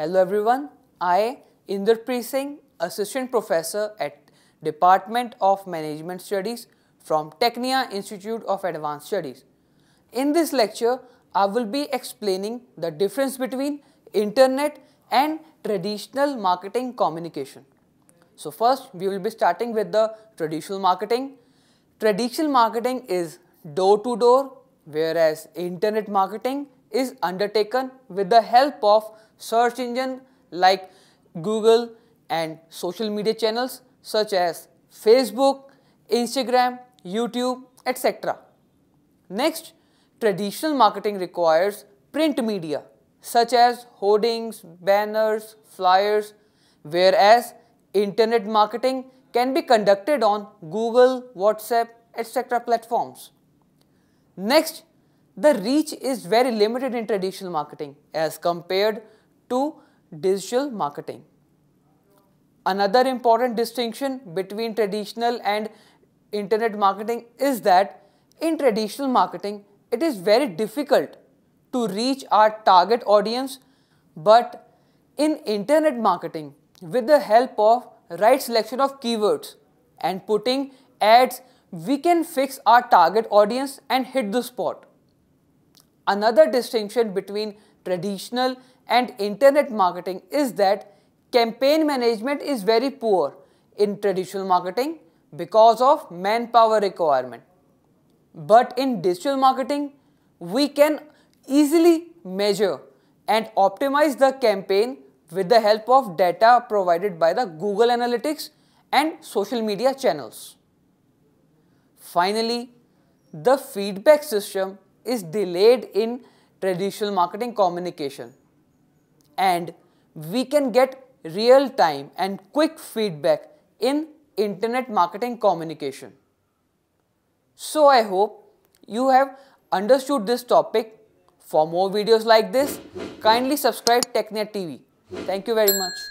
Hello everyone, I, Inderpreet Singh, Assistant Professor at Department of Management Studies from Technia Institute of Advanced Studies. In this lecture, I will be explaining the difference between internet and traditional marketing communication. So first, we will be starting with the traditional marketing. Traditional marketing is door-to-door, -door, whereas internet marketing is undertaken with the help of search engine like Google and social media channels such as Facebook, Instagram, YouTube, etc. Next, traditional marketing requires print media such as hoardings, banners, flyers, whereas internet marketing can be conducted on Google, WhatsApp, etc. platforms. Next, the reach is very limited in traditional marketing as compared to digital marketing. Another important distinction between traditional and internet marketing is that in traditional marketing, it is very difficult to reach our target audience, but in internet marketing, with the help of right selection of keywords and putting ads, we can fix our target audience and hit the spot. Another distinction between traditional and internet marketing is that campaign management is very poor in traditional marketing because of manpower requirement. But in digital marketing, we can easily measure and optimize the campaign with the help of data provided by the Google Analytics and social media channels. Finally, the feedback system is delayed in traditional marketing communication and we can get real time and quick feedback in internet marketing communication. So I hope you have understood this topic. For more videos like this, kindly subscribe TechNet TV. Thank you very much.